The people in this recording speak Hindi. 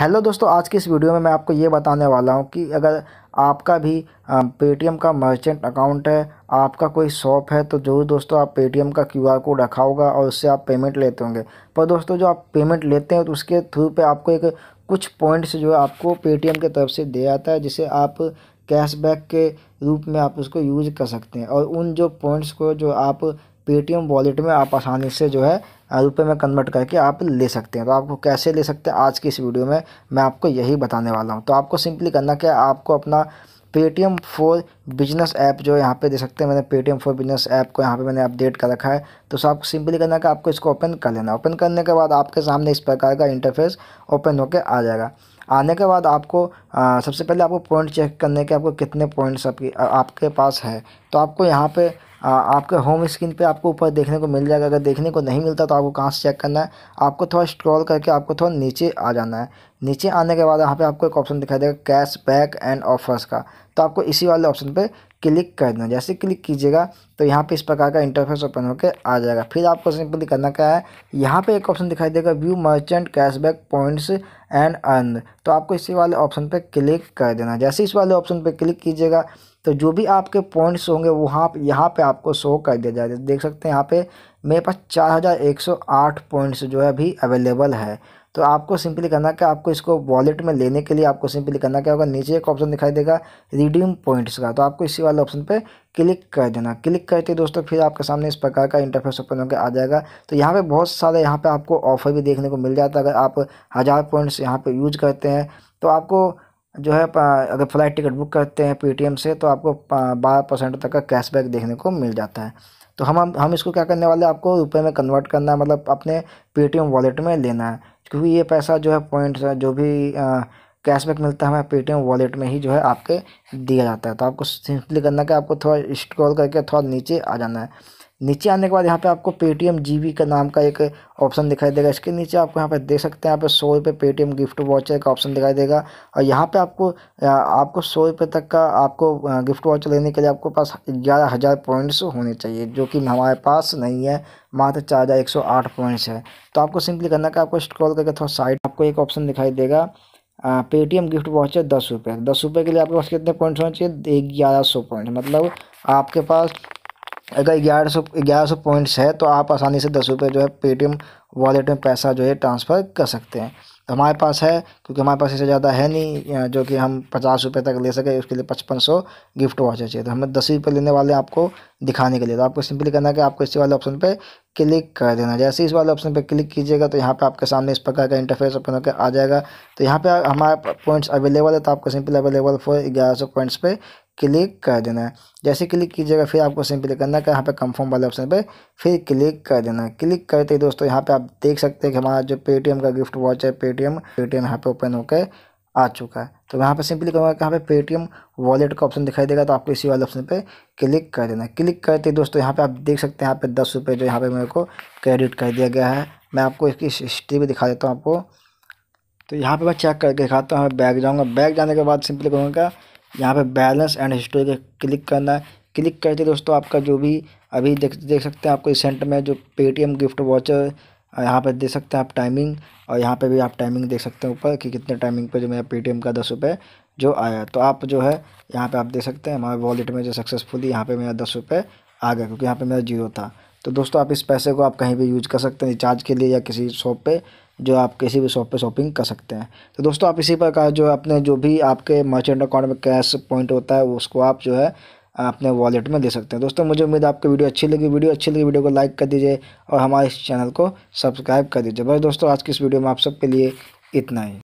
हेलो दोस्तों आज की इस वीडियो में मैं आपको ये बताने वाला हूँ कि अगर आपका भी पेटीएम का मर्चेंट अकाउंट है आपका कोई शॉप है तो जरूर दोस्तों आप पेटीएम का क्यू कोड रखा होगा और उससे आप पेमेंट लेते होंगे पर दोस्तों जो आप पेमेंट लेते हैं तो उसके थ्रू पे आपको एक कुछ पॉइंट्स जो है आपको पेटीएम की तरफ से दिया जाता है जिसे आप कैशबैक के रूप में आप उसको यूज कर सकते हैं और उन जो पॉइंट्स को जो आप पेटीएम वॉलेट में आप आसानी से जो है रुपये में कन्वर्ट करके आप ले सकते हैं तो आपको कैसे ले सकते हैं आज की इस वीडियो में मैं आपको यही बताने वाला हूँ तो आपको सिंपली करना क्या आपको अपना पेटीएम फॉर बिजनेस ऐप जो यहाँ पे दे सकते हैं मैंने पेटीएम फॉर बिजनेस ऐप को यहाँ पे मैंने अपडेट कर रखा है तो सो आपको सिंपली करना है कि आपको इसको ओपन कर लेना ओपन करने के बाद आपके सामने इस प्रकार का इंटरफेस ओपन होकर आ जाएगा आने के बाद आपको आ, सबसे पहले आपको पॉइंट चेक करने के आपको कितने पॉइंट्स आपके आपके पास है तो आपको यहाँ पे आ, आपके होम स्क्रीन पे आपको ऊपर देखने को मिल जाएगा अगर देखने को नहीं मिलता तो आपको कहाँ से चेक करना है आपको थोड़ा स्क्रॉल करके आपको थोड़ा नीचे आ जाना है नीचे आने के बाद यहाँ पे आपको एक ऑप्शन दिखाई देगा कैश बैक एंड ऑफर्स का तो आपको इसी वाले ऑप्शन पे क्लिक कर देना जैसे क्लिक कीजिएगा तो यहाँ पे इस प्रकार का इंटरफेस ओपन होकर आ जाएगा फिर आपको सिंपली करना क्या है यहाँ पे एक ऑप्शन दिखाई देगा view merchant cashback points and earn तो आपको इसी वाले ऑप्शन पर क्लिक कर देना जैसे इस वाले ऑप्शन पर क्लिक कीजिएगा तो जो भी आपके पॉइंट्स होंगे वहाँ यहाँ पे आपको शो कर दिया जाए देख सकते हैं यहाँ पे मेरे पास चार हज़ार एक सौ आठ पॉइंट्स जो है अभी अवेलेबल है तो आपको सिंपली करना क्या आपको इसको वॉलेट में लेने के लिए आपको सिंपली करना क्या होगा नीचे एक ऑप्शन दिखाई देगा रिडीम पॉइंट्स का तो आपको इसी वाले ऑप्शन पे क्लिक कर देना क्लिक करते दोस्तों फिर आपके सामने इस प्रकार का इंटरफेस ओपन होकर आ जाएगा तो यहाँ पे बहुत सारे यहाँ पे आपको ऑफर भी देखने को मिल जाता है अगर आप हज़ार पॉइंट्स यहाँ पर यूज करते हैं तो आपको जो है अगर फ़्लाइट टिकट बुक करते हैं पेटीएम से तो आपको बारह परसेंट तक का कैशबैक देखने को मिल जाता है तो हम हम इसको क्या करने वाले आपको रुपए में कन्वर्ट करना है मतलब अपने पेटीएम वॉलेट में लेना है क्योंकि ये पैसा जो है पॉइंट्स जो भी कैशबैक मिलता है हमें पेटीएम वॉलेट में ही जो है आपके दिया जाता है तो आपको सिंपली करना है कि आपको थोड़ा स्क्रॉल करके थोड़ा नीचे आ जाना है नीचे आने के बाद यहाँ पे आपको पेटीएम जी का नाम का एक ऑप्शन दिखाई देगा इसके नीचे आपको यहाँ पे देख सकते हैं यहाँ पे सौ रुपये पेटीएम गिफ्ट वाचर का ऑप्शन दिखाई देगा और यहाँ पे आपको आपको सौ रुपये तक का आपको गिफ्ट वाचर लेने के लिए आपके पास ग्यारह हज़ार पॉइंट्स होने चाहिए जो कि हमारे पास नहीं है मात्र चार हज़ार एक सौ आठ पॉइंट्स है तो आपको सिंपली करना का आपको स्ट्रॉल करके थोड़ा साइड आपको एक ऑप्शन दिखाई देगा पेटीएम गिफ्ट वाचर दस रुपये दस रुपये के लिए आपके पास कितने पॉइंट्स होने चाहिए ग्यारह सौ पॉइंट मतलब आपके पास अगर ग्यारह सौ ग्यारह सौ पॉइंट्स है तो आप आसानी से दस रुपये जो है पेटीएम वॉलेट में पैसा जो है ट्रांसफ़र कर सकते हैं तो हमारे पास है क्योंकि हमारे पास इससे ज़्यादा है नहीं जो कि हम पचास रुपये तक ले सकें उसके लिए पचपन सौ गिफ्ट वाचर चाहिए तो हमें दस रुपये लेने वाले आपको दिखाने के लिए तो आपको सिंपली करना है कि आपको इसी वाले ऑप्शन पर क्लिक कर देना जैसे इस वाले ऑप्शन पर क्लिक कीजिएगा तो यहाँ पे आपके सामने इस प्रकार का इंटरफेस ओपन होकर आ जाएगा तो यहाँ पे हमारे पॉइंट्स अवेलेबल है तो आपको सिंपली अवेलेबल फॉर ग्यारह सौ पॉइंट्स पे क्लिक कर देना है जैसे क्लिक कीजिएगा फिर आपको सिंपली करना है कि यहाँ पे कंफर्म वाले ऑप्शन पे फिर क्लिक कर देना है क्लिक करते ही दोस्तों यहाँ पे आप देख सकते हैं कि हमारा जो पेटीएम का गिफ्ट वॉच है पेटीएम पेटीएम यहाँ पे ओपन होकर आ चुका है तो यहाँ पर सिंपली कहूँगा कि यहाँ पर पेटीएम वॉलेट का ऑप्शन दिखाई देगा तो आपको इसी वाले ऑप्शन पे क्लिक कर देना क्लिक करते दोस्तों यहाँ पे आप देख सकते हैं यहाँ पे दस रुपये जो यहाँ पे मेरे को क्रेडिट कर दिया गया है मैं आपको इसकी हिस्ट्री भी दिखा देता हूँ आपको तो यहाँ पर मैं चेक करके दिखाता हूँ बैग जाऊँगा बैग जाने के बाद सिंपली कहूँगा यहाँ पर बैलेंस एंड हिस्ट्री क्लिक करना है क्लिक करते दोस्तों आपका जो भी अभी देख देख सकते हैं आपको इस सेंटर में जो पेटीएम गिफ्ट वॉचर यहाँ पर देख सकते हैं आप टाइमिंग और यहाँ पे भी आप टाइमिंग देख सकते हैं ऊपर कि कितने टाइमिंग पे जो मेरा पे का दस रुपये जो आया तो आप जो है यहाँ पे आप देख सकते हैं हमारे वॉलेट में जो सक्सेसफुली यहाँ पे मेरा दस रुपये आ गया क्योंकि यहाँ पे मेरा जीरो था तो दोस्तों आप इस पैसे को आप कहीं भी यूज कर सकते हैं रिचार्ज के लिए या किसी शॉप पे जो आप किसी भी शॉप पे शॉपिंग कर सकते हैं तो दोस्तों आप इसी प्रकार जो अपने जो भी आपके मर्चेंट अकाउंट में कैश पॉइंट होता है उसको आप जो है अपने वॉलेट में ले सकते हैं दोस्तों मुझे उम्मीद आपको वीडियो अच्छी लगी वीडियो अच्छी लगी वीडियो को लाइक कर दीजिए और हमारे इस चैनल को सब्सक्राइब कर दीजिए बस दोस्तों आज की इस वीडियो में आप सबके लिए इतना ही